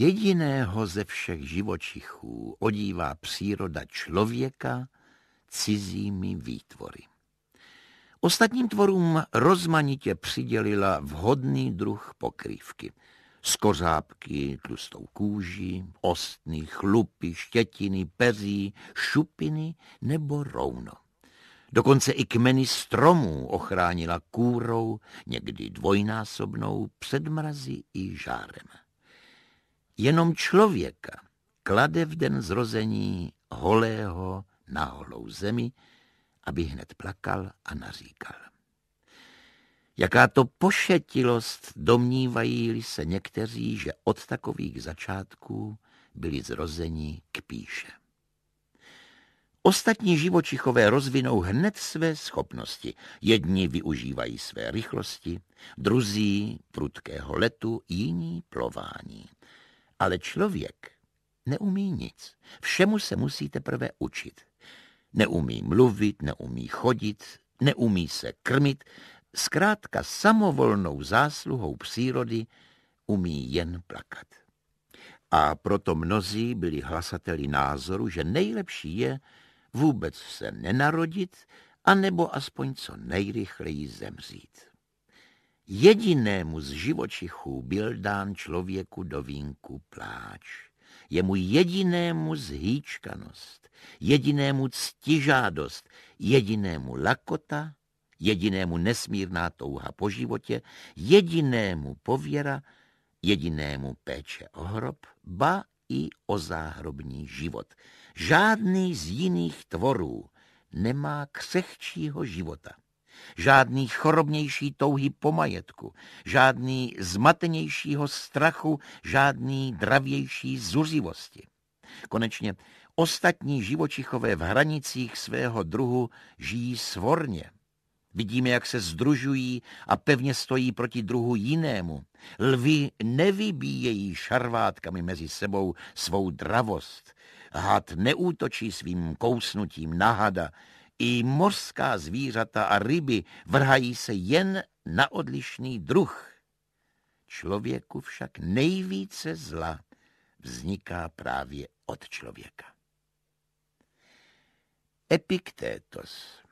Jediného ze všech živočichů odívá příroda člověka cizími výtvory. Ostatním tvorům rozmanitě přidělila vhodný druh pokrývky. Skořápky, tlustou kůži, ostny, chlupy, štětiny, peří, šupiny nebo rouno. Dokonce i kmeny stromů ochránila kůrou, někdy dvojnásobnou, před mrazy i žárem jenom člověka klade v den zrození holého na holou zemi, aby hned plakal a naříkal. Jaká to pošetilost domnívají-li se někteří, že od takových začátků byli zrozeni k píše. Ostatní živočichové rozvinou hned své schopnosti. Jedni využívají své rychlosti, druzí prudkého letu, jiní plování. Ale člověk neumí nic. Všemu se musí teprve učit. Neumí mluvit, neumí chodit, neumí se krmit. Zkrátka samovolnou zásluhou přírody umí jen plakat. A proto mnozí byli hlasateli názoru, že nejlepší je vůbec se nenarodit, anebo aspoň co nejrychleji zemřít. Jedinému z živočichů byl dán člověku do vínku pláč. Jemu jedinému zhýčkanost, jedinému ctižádost, jedinému lakota, jedinému nesmírná touha po životě, jedinému pověra, jedinému péče o hrob, ba i o záhrobní život. Žádný z jiných tvorů nemá křehčího života žádný chorobnější touhy po majetku, žádný zmatenějšího strachu, žádný dravější zuřivosti. Konečně ostatní živočichové v hranicích svého druhu žijí svorně. Vidíme, jak se združují a pevně stojí proti druhu jinému. Lvy nevybíjejí šarvátkami mezi sebou svou dravost. Had neútočí svým kousnutím na hada, i mořská zvířata a ryby vrhají se jen na odlišný druh. Člověku však nejvíce zla vzniká právě od člověka. Epiktétos.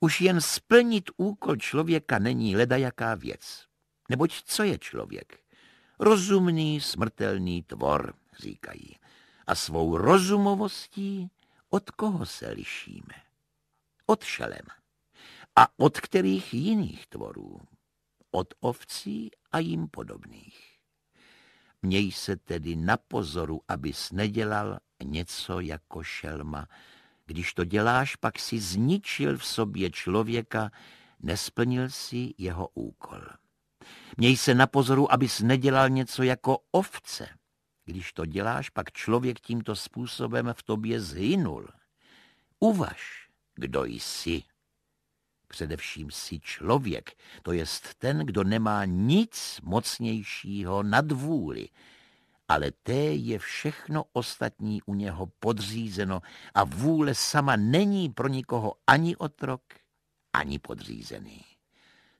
Už jen splnit úkol člověka není ledajaká věc. Neboť co je člověk? Rozumný smrtelný tvor, říkají. A svou rozumovostí od koho se lišíme? od šelem. A od kterých jiných tvorů? Od ovcí a jim podobných. Měj se tedy na pozoru, abys nedělal něco jako šelma. Když to děláš, pak si zničil v sobě člověka, nesplnil si jeho úkol. Měj se na pozoru, abys nedělal něco jako ovce. Když to děláš, pak člověk tímto způsobem v tobě zhynul. Uvaž, kdo jsi. Především jsi člověk, to jest ten, kdo nemá nic mocnějšího nad vůli, ale té je všechno ostatní u něho podřízeno a vůle sama není pro nikoho ani otrok, ani podřízený.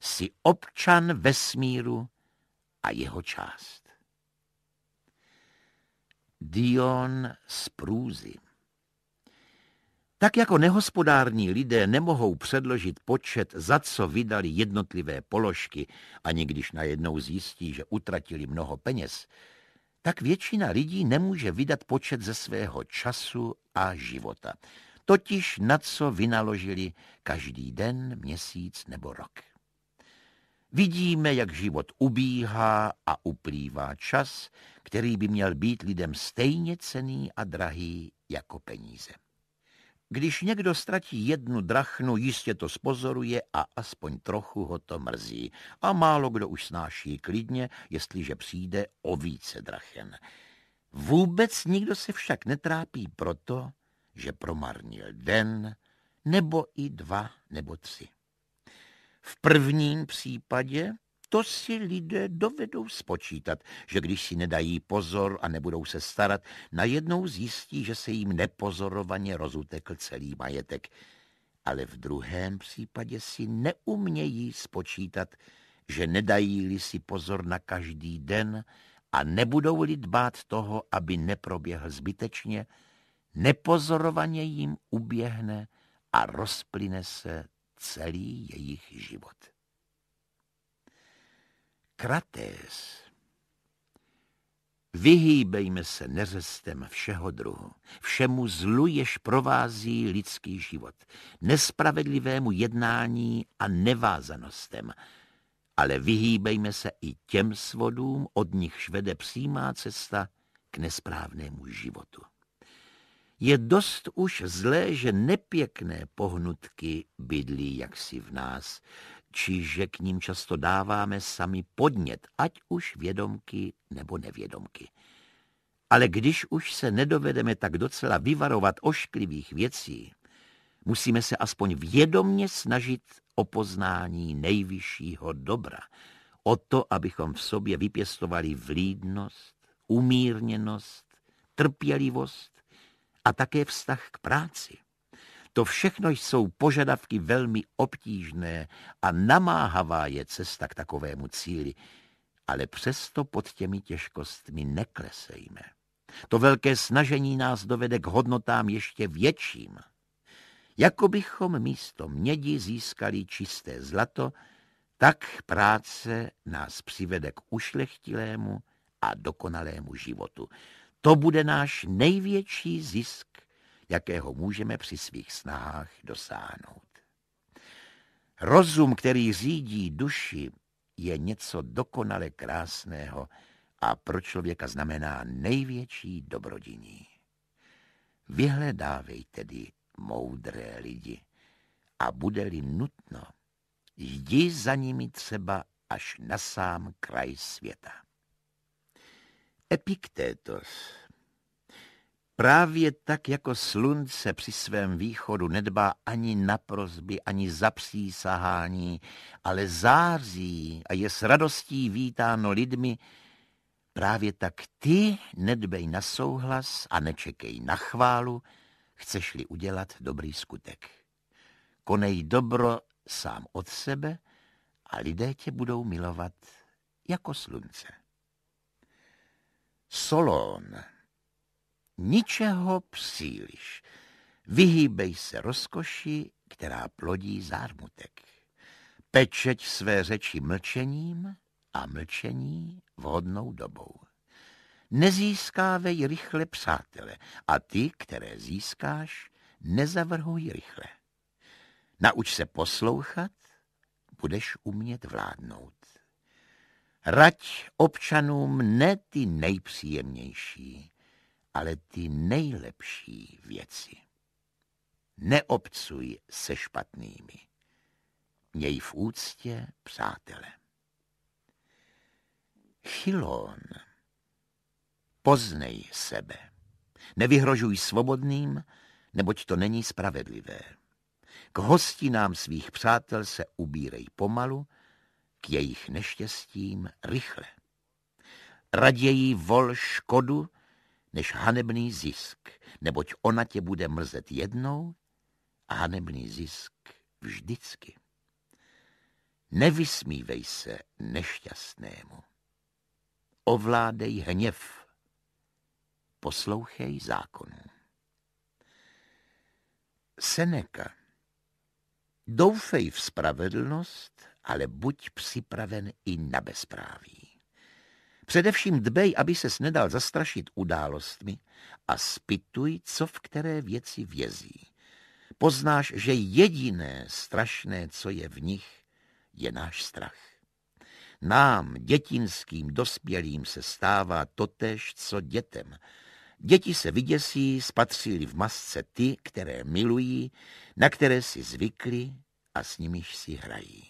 Jsi občan vesmíru a jeho část. Dion z Průzim. Tak jako nehospodární lidé nemohou předložit počet, za co vydali jednotlivé položky, ani když najednou zjistí, že utratili mnoho peněz, tak většina lidí nemůže vydat počet ze svého času a života, totiž na co vynaložili každý den, měsíc nebo rok. Vidíme, jak život ubíhá a uplývá čas, který by měl být lidem stejně cený a drahý jako peníze. Když někdo ztratí jednu drachnu, jistě to spozoruje a aspoň trochu ho to mrzí. A málo kdo už snáší klidně, jestliže přijde o více drachen. Vůbec nikdo se však netrápí proto, že promarnil den, nebo i dva, nebo tři. V prvním případě to si lidé dovedou spočítat, že když si nedají pozor a nebudou se starat, najednou zjistí, že se jim nepozorovaně rozutekl celý majetek. Ale v druhém případě si neumějí spočítat, že nedají-li si pozor na každý den a nebudou-li dbát toho, aby neproběhl zbytečně, nepozorovaně jim uběhne a rozplyne se celý jejich život kratés. Vyhýbejme se neřestem všeho druhu, všemu zlu, jež provází lidský život, nespravedlivému jednání a nevázanostem, ale vyhýbejme se i těm svodům, od nichž vede přímá cesta k nesprávnému životu. Je dost už zlé, že nepěkné pohnutky bydlí jaksi v nás, či že k ním často dáváme sami podnět, ať už vědomky nebo nevědomky. Ale když už se nedovedeme tak docela vyvarovat ošklivých věcí, musíme se aspoň vědomně snažit o poznání nejvyššího dobra, o to, abychom v sobě vypěstovali vlídnost, umírněnost, trpělivost a také vztah k práci. To všechno jsou požadavky velmi obtížné a namáhavá je cesta k takovému cíli. Ale přesto pod těmi těžkostmi neklesejme. To velké snažení nás dovede k hodnotám ještě větším. Jako bychom místo mědi získali čisté zlato, tak práce nás přivede k ušlechtilému a dokonalému životu. To bude náš největší zisk jakého můžeme při svých snahách dosáhnout. Rozum, který řídí duši, je něco dokonale krásného a pro člověka znamená největší dobrodiní. Vyhledávej tedy moudré lidi a bude-li nutno, jdi za nimi třeba až na sám kraj světa. Epiktétos Právě tak jako slunce při svém východu nedbá ani na prozby, ani za přísahání, ale září a je s radostí vítáno lidmi, právě tak ty nedbej na souhlas a nečekej na chválu, chceš-li udělat dobrý skutek. Konej dobro sám od sebe a lidé tě budou milovat jako slunce. Solon ničeho příliš. Vyhýbej se rozkoši, která plodí zármutek. Pečeť své řeči mlčením a mlčení vhodnou dobou. Nezískávej rychle přátele a ty, které získáš, nezavrhuj rychle. Nauč se poslouchat, budeš umět vládnout. Rať občanům ne ty nejpříjemnější, ale ty nejlepší věci. Neobcuj se špatnými. Měj v úctě přátele. Chilon, poznej sebe. Nevyhrožuj svobodným, neboť to není spravedlivé. K hostinám svých přátel se ubírej pomalu, k jejich neštěstím rychle. Raději vol škodu, než hanebný zisk, neboť ona tě bude mrzet jednou a hanebný zisk vždycky. Nevysmívej se nešťastnému. Ovládej hněv. Poslouchej zákonu. Seneka. Doufej v spravedlnost, ale buď připraven i na bezpráví. Především dbej, aby ses nedal zastrašit událostmi a spituj, co v které věci vězí. Poznáš, že jediné strašné, co je v nich, je náš strach. Nám, dětinským dospělým, se stává totež, co dětem. Děti se vyděsí, spatřili v masce ty, které milují, na které si zvykli a s nimiž si hrají.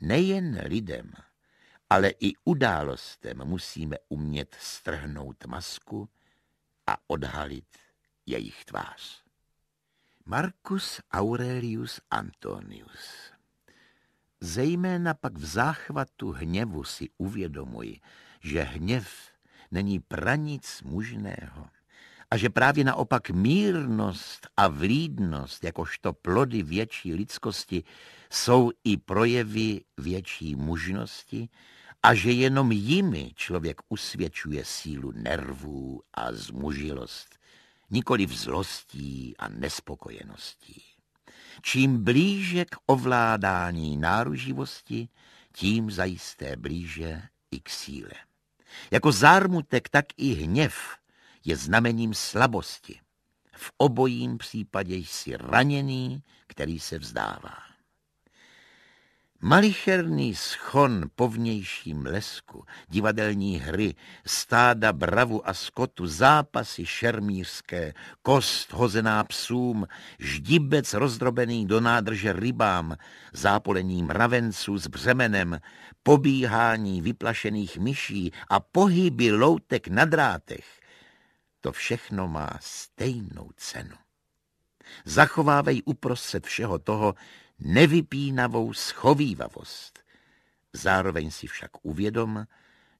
Nejen lidem, ale i událostem musíme umět strhnout masku a odhalit jejich tvář. Marcus Aurelius Antonius Zejména pak v záchvatu hněvu si uvědomuji, že hněv není pranic mužného a že právě naopak mírnost a vlídnost, jakožto plody větší lidskosti, jsou i projevy větší mužnosti, a že jenom jimi člověk usvědčuje sílu nervů a zmužilost, nikoli vzlostí a nespokojeností. Čím blíže k ovládání náruživosti, tím zajisté blíže i k síle. Jako zármutek, tak i hněv je znamením slabosti. V obojím případě jsi raněný, který se vzdává. Malicherný schon po vnějším lesku, divadelní hry, stáda bravu a skotu, zápasy šermířské, kost hozená psům, ždibec rozdrobený do nádrže rybám, zápolení mravenců s břemenem, pobíhání vyplašených myší a pohyby loutek na drátech. To všechno má stejnou cenu. Zachovávej uprostřed všeho toho nevypínavou schovývavost. Zároveň si však uvědom,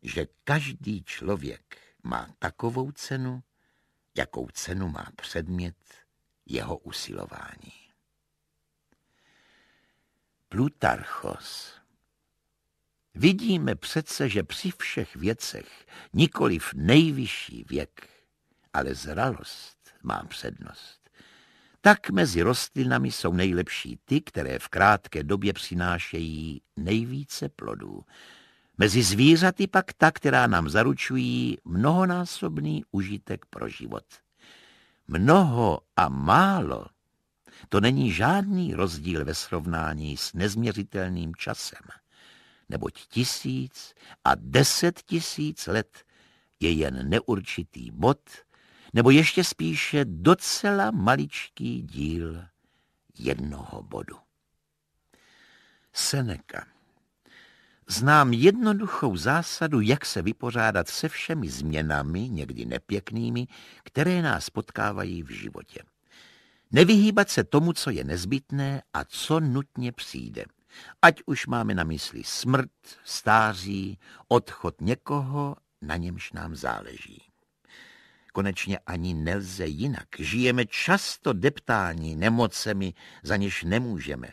že každý člověk má takovou cenu, jakou cenu má předmět jeho usilování. Plutarchos Vidíme přece, že při všech věcech nikoliv nejvyšší věk, ale zralost má přednost tak mezi rostlinami jsou nejlepší ty, které v krátké době přinášejí nejvíce plodů. Mezi zvířaty pak ta, která nám zaručují mnohonásobný užitek pro život. Mnoho a málo to není žádný rozdíl ve srovnání s nezměřitelným časem, neboť tisíc a deset tisíc let je jen neurčitý bod, nebo ještě spíše docela maličký díl jednoho bodu. Seneca. Znám jednoduchou zásadu, jak se vypořádat se všemi změnami, někdy nepěknými, které nás potkávají v životě. Nevyhýbat se tomu, co je nezbytné a co nutně přijde. Ať už máme na mysli smrt, stáří, odchod někoho, na němž nám záleží. Konečně ani nelze jinak. Žijeme často deptání nemocemi, za něž nemůžeme.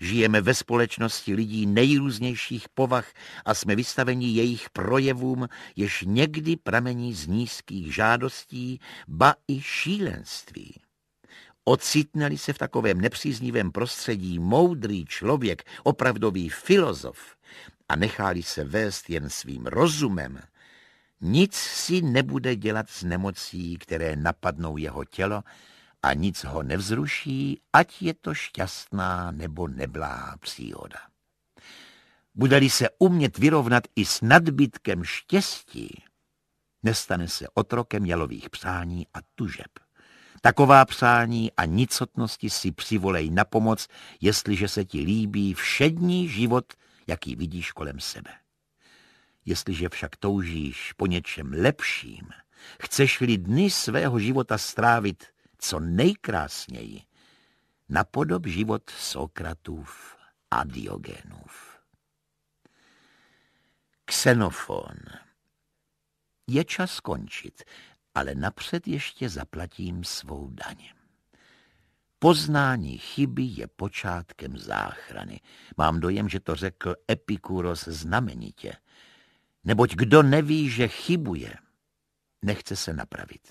Žijeme ve společnosti lidí nejrůznějších povah a jsme vystaveni jejich projevům, jež někdy pramení z nízkých žádostí, ba i šílenství. Ocitneli se v takovém nepříznivém prostředí moudrý člověk, opravdový filozof a necháli se vést jen svým rozumem, nic si nebude dělat s nemocí, které napadnou jeho tělo a nic ho nevzruší, ať je to šťastná nebo neblá příhoda. Bude-li se umět vyrovnat i s nadbytkem štěstí, nestane se otrokem jalových přání a tužeb. Taková přání a nicotnosti si přivolej na pomoc, jestliže se ti líbí všední život, jaký vidíš kolem sebe. Jestliže však toužíš po něčem lepším, chceš-li dny svého života strávit co nejkrásněji, napodob život Sokratův a Diogenův. Xenofon. Je čas končit, ale napřed ještě zaplatím svou daně. Poznání chyby je počátkem záchrany. Mám dojem, že to řekl Epikuros znamenitě. Neboť kdo neví, že chybuje, nechce se napravit.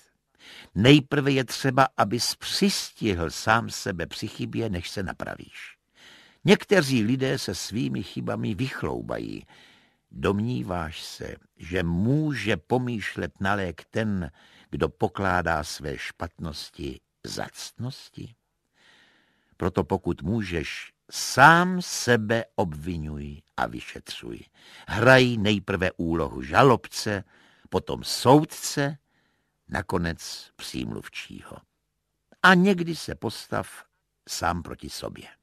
Nejprve je třeba, aby přistihl sám sebe při chybě, než se napravíš. Někteří lidé se svými chybami vychloubají. Domníváš se, že může pomýšlet na lék ten, kdo pokládá své špatnosti zacnosti? Proto pokud můžeš, Sám sebe obvinuj a vyšetřuj. Hrají nejprve úlohu žalobce, potom soudce, nakonec přímluvčího. A někdy se postav sám proti sobě.